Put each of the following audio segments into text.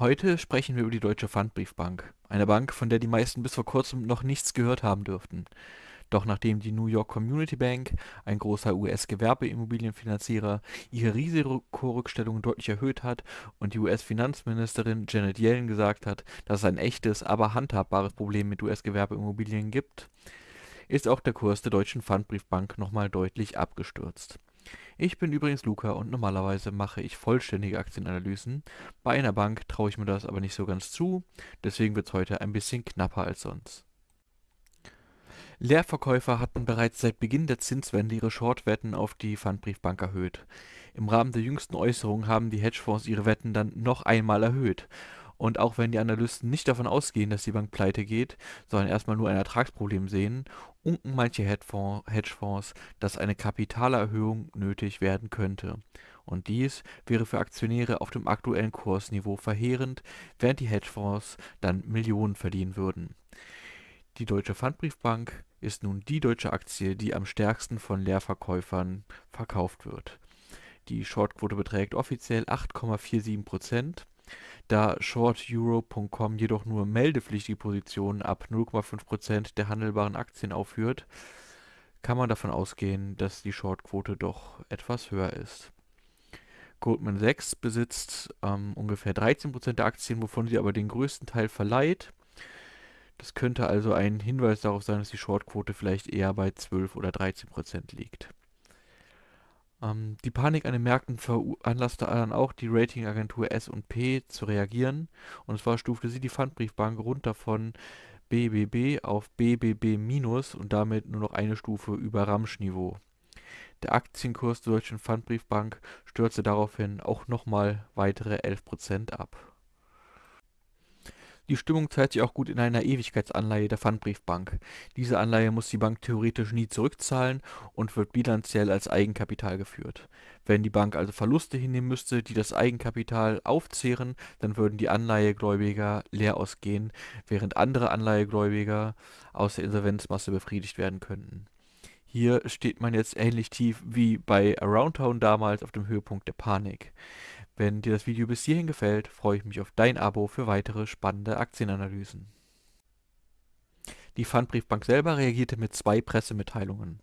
Heute sprechen wir über die Deutsche Pfandbriefbank, eine Bank, von der die meisten bis vor kurzem noch nichts gehört haben dürften. Doch nachdem die New York Community Bank, ein großer US-Gewerbeimmobilienfinanzierer, ihre Risikorückstellung deutlich erhöht hat und die US-Finanzministerin Janet Yellen gesagt hat, dass es ein echtes, aber handhabbares Problem mit US-Gewerbeimmobilien gibt, ist auch der Kurs der Deutschen Pfandbriefbank nochmal deutlich abgestürzt. Ich bin übrigens Luca und normalerweise mache ich vollständige Aktienanalysen. Bei einer Bank traue ich mir das aber nicht so ganz zu, deswegen wird es heute ein bisschen knapper als sonst. Leerverkäufer hatten bereits seit Beginn der Zinswende ihre Shortwetten auf die Pfandbriefbank erhöht. Im Rahmen der jüngsten Äußerungen haben die Hedgefonds ihre Wetten dann noch einmal erhöht und auch wenn die Analysten nicht davon ausgehen, dass die Bank pleite geht, sondern erstmal nur ein Ertragsproblem sehen, unken manche Hedgefonds, dass eine Kapitalerhöhung nötig werden könnte. Und dies wäre für Aktionäre auf dem aktuellen Kursniveau verheerend, während die Hedgefonds dann Millionen verdienen würden. Die Deutsche Pfandbriefbank ist nun die deutsche Aktie, die am stärksten von Leerverkäufern verkauft wird. Die Shortquote beträgt offiziell 8,47%. Da shortEuro.com jedoch nur meldepflichtige Positionen ab 0,5% der handelbaren Aktien aufführt, kann man davon ausgehen, dass die Shortquote doch etwas höher ist. Goldman Sachs besitzt ähm, ungefähr 13% der Aktien, wovon sie aber den größten Teil verleiht. Das könnte also ein Hinweis darauf sein, dass die Shortquote vielleicht eher bei 12 oder 13% liegt. Ähm, die Panik an den Märkten veranlasste dann auch die Ratingagentur S&P zu reagieren und zwar stufte sie die Pfandbriefbank runter von BBB auf BBB- und damit nur noch eine Stufe über Ramschniveau. Der Aktienkurs der Deutschen Pfandbriefbank stürzte daraufhin auch nochmal weitere 11% ab die Stimmung zeigt sich auch gut in einer Ewigkeitsanleihe der Pfandbriefbank. Diese Anleihe muss die Bank theoretisch nie zurückzahlen und wird bilanziell als Eigenkapital geführt. Wenn die Bank also Verluste hinnehmen müsste, die das Eigenkapital aufzehren, dann würden die Anleihegläubiger leer ausgehen, während andere Anleihegläubiger aus der Insolvenzmasse befriedigt werden könnten. Hier steht man jetzt ähnlich tief wie bei Aroundtown damals auf dem Höhepunkt der Panik. Wenn dir das Video bis hierhin gefällt, freue ich mich auf dein Abo für weitere spannende Aktienanalysen. Die Pfandbriefbank selber reagierte mit zwei Pressemitteilungen.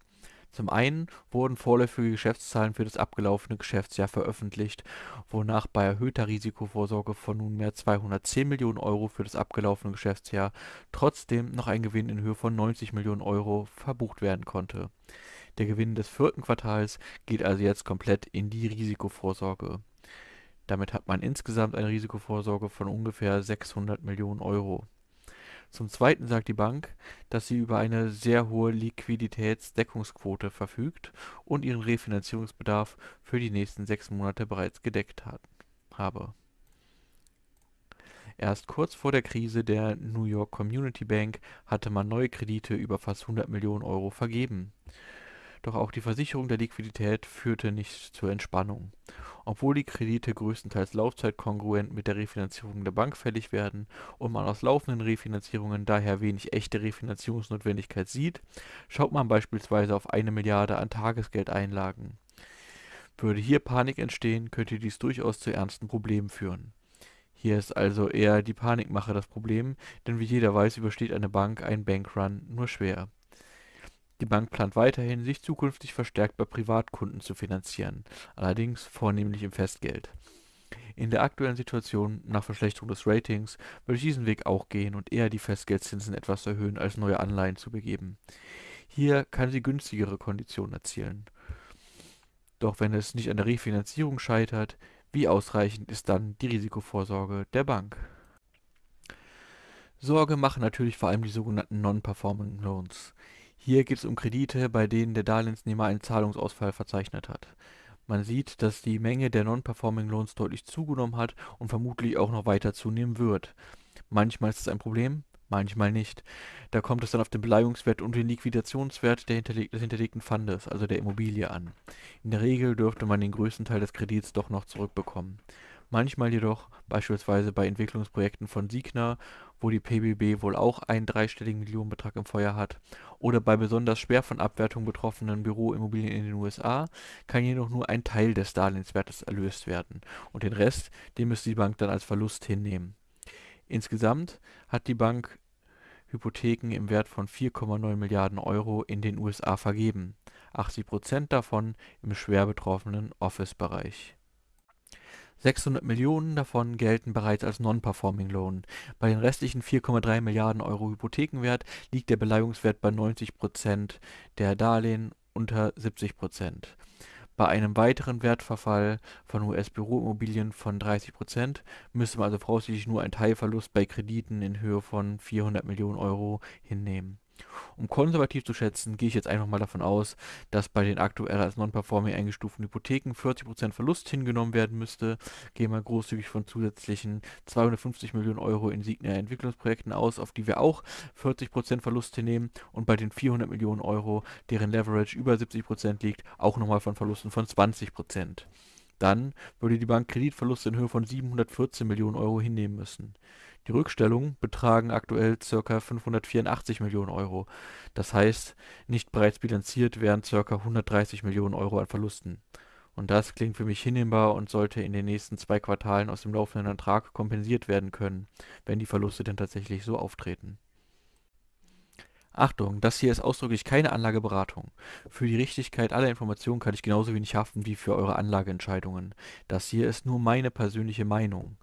Zum einen wurden vorläufige Geschäftszahlen für das abgelaufene Geschäftsjahr veröffentlicht, wonach bei erhöhter Risikovorsorge von nunmehr 210 Millionen Euro für das abgelaufene Geschäftsjahr trotzdem noch ein Gewinn in Höhe von 90 Millionen Euro verbucht werden konnte. Der Gewinn des vierten Quartals geht also jetzt komplett in die Risikovorsorge. Damit hat man insgesamt eine Risikovorsorge von ungefähr 600 Millionen Euro. Zum Zweiten sagt die Bank, dass sie über eine sehr hohe Liquiditätsdeckungsquote verfügt und ihren Refinanzierungsbedarf für die nächsten sechs Monate bereits gedeckt hat, habe. Erst kurz vor der Krise der New York Community Bank hatte man neue Kredite über fast 100 Millionen Euro vergeben. Doch auch die Versicherung der Liquidität führte nicht zur Entspannung. Obwohl die Kredite größtenteils laufzeitkongruent mit der Refinanzierung der Bank fällig werden und man aus laufenden Refinanzierungen daher wenig echte Refinanzierungsnotwendigkeit sieht, schaut man beispielsweise auf eine Milliarde an Tagesgeldeinlagen. Würde hier Panik entstehen, könnte dies durchaus zu ernsten Problemen führen. Hier ist also eher die Panikmache das Problem, denn wie jeder weiß, übersteht eine Bank einen Bankrun nur schwer. Die Bank plant weiterhin, sich zukünftig verstärkt bei Privatkunden zu finanzieren, allerdings vornehmlich im Festgeld. In der aktuellen Situation nach Verschlechterung des Ratings würde ich diesen Weg auch gehen und eher die Festgeldzinsen etwas erhöhen, als neue Anleihen zu begeben. Hier kann sie günstigere Konditionen erzielen. Doch wenn es nicht an der Refinanzierung scheitert, wie ausreichend ist dann die Risikovorsorge der Bank? Sorge machen natürlich vor allem die sogenannten Non-Performing Loans. Hier geht es um Kredite, bei denen der Darlehensnehmer einen Zahlungsausfall verzeichnet hat. Man sieht, dass die Menge der Non-Performing Loans deutlich zugenommen hat und vermutlich auch noch weiter zunehmen wird. Manchmal ist es ein Problem, manchmal nicht. Da kommt es dann auf den Beleihungswert und den Liquidationswert hinterleg des hinterlegten Pfandes, also der Immobilie, an. In der Regel dürfte man den größten Teil des Kredits doch noch zurückbekommen manchmal jedoch, beispielsweise bei Entwicklungsprojekten von Signa, wo die PBB wohl auch einen dreistelligen Millionenbetrag im Feuer hat, oder bei besonders schwer von Abwertung betroffenen Büroimmobilien in den USA, kann jedoch nur ein Teil des Darlehenswertes erlöst werden und den Rest, den müsste die Bank dann als Verlust hinnehmen. Insgesamt hat die Bank Hypotheken im Wert von 4,9 Milliarden Euro in den USA vergeben, 80 Prozent davon im schwer betroffenen Office-Bereich 600 Millionen davon gelten bereits als Non-Performing Loan. Bei den restlichen 4,3 Milliarden Euro Hypothekenwert liegt der Beleihungswert bei 90 Prozent der Darlehen unter 70 Prozent. Bei einem weiteren Wertverfall von US-Büroimmobilien von 30 Prozent müsste man also voraussichtlich nur einen Teilverlust bei Krediten in Höhe von 400 Millionen Euro hinnehmen um konservativ zu schätzen, gehe ich jetzt einfach mal davon aus, dass bei den aktuell als Non-Performing eingestuften Hypotheken 40% Verlust hingenommen werden müsste. Gehe mal großzügig von zusätzlichen 250 Millionen Euro in Signa-Entwicklungsprojekten aus, auf die wir auch 40% Verlust hinnehmen. Und bei den 400 Millionen Euro, deren Leverage über 70% liegt, auch nochmal von Verlusten von 20%. Dann würde die Bank Kreditverluste in Höhe von 714 Millionen Euro hinnehmen müssen. Die Rückstellungen betragen aktuell ca. 584 Millionen Euro, das heißt, nicht bereits bilanziert wären ca. 130 Millionen Euro an Verlusten. Und das klingt für mich hinnehmbar und sollte in den nächsten zwei Quartalen aus dem laufenden Ertrag kompensiert werden können, wenn die Verluste denn tatsächlich so auftreten. Achtung, das hier ist ausdrücklich keine Anlageberatung. Für die Richtigkeit aller Informationen kann ich genauso wenig haften wie für eure Anlageentscheidungen. Das hier ist nur meine persönliche Meinung.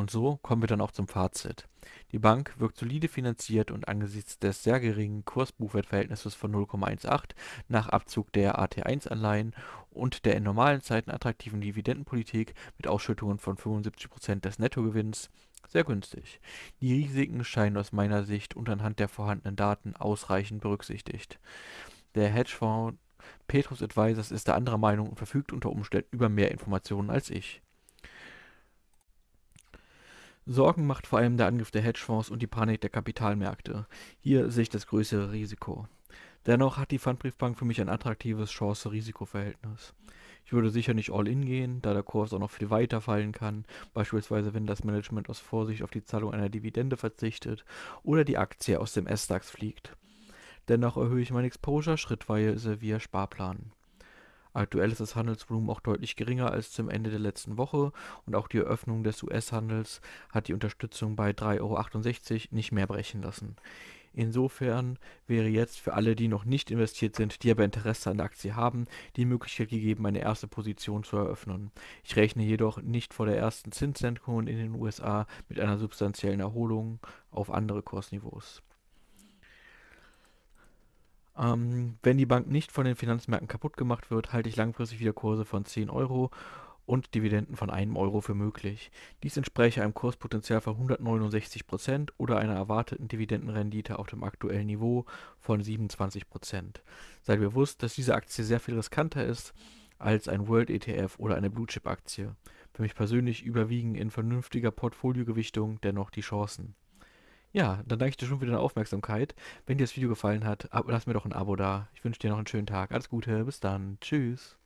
Und so kommen wir dann auch zum Fazit. Die Bank wirkt solide finanziert und angesichts des sehr geringen Kursbuchwertverhältnisses von 0,18 nach Abzug der AT1-Anleihen und der in normalen Zeiten attraktiven Dividendenpolitik mit Ausschüttungen von 75% des Nettogewinns sehr günstig. Die Risiken scheinen aus meiner Sicht und anhand der vorhandenen Daten ausreichend berücksichtigt. Der Hedgefonds Petrus Advisors ist der anderer Meinung und verfügt unter Umständen über mehr Informationen als ich. Sorgen macht vor allem der Angriff der Hedgefonds und die Panik der Kapitalmärkte. Hier sehe ich das größere Risiko. Dennoch hat die Pfandbriefbank für mich ein attraktives Chance-Risiko-Verhältnis. Ich würde sicher nicht all in gehen, da der Kurs auch noch viel weiter fallen kann, beispielsweise wenn das Management aus Vorsicht auf die Zahlung einer Dividende verzichtet oder die Aktie aus dem S-DAX fliegt. Dennoch erhöhe ich mein Exposure schrittweise via Sparplan. Aktuell ist das Handelsvolumen auch deutlich geringer als zum Ende der letzten Woche und auch die Eröffnung des US-Handels hat die Unterstützung bei 3,68 Euro nicht mehr brechen lassen. Insofern wäre jetzt für alle, die noch nicht investiert sind, die aber Interesse an der Aktie haben, die Möglichkeit gegeben, eine erste Position zu eröffnen. Ich rechne jedoch nicht vor der ersten Zinssenkung in den USA mit einer substanziellen Erholung auf andere Kursniveaus. Ähm, wenn die Bank nicht von den Finanzmärkten kaputt gemacht wird, halte ich langfristig wieder Kurse von 10 Euro und Dividenden von 1 Euro für möglich. Dies entspräche einem Kurspotenzial von 169% Prozent oder einer erwarteten Dividendenrendite auf dem aktuellen Niveau von 27%. Prozent. Seid bewusst, dass diese Aktie sehr viel riskanter ist als ein World ETF oder eine Blue Chip Aktie. Für mich persönlich überwiegen in vernünftiger Portfoliogewichtung dennoch die Chancen. Ja, dann danke ich dir schon für deine Aufmerksamkeit. Wenn dir das Video gefallen hat, ab- lass mir doch ein Abo da. Ich wünsche dir noch einen schönen Tag. Alles Gute, bis dann. Tschüss.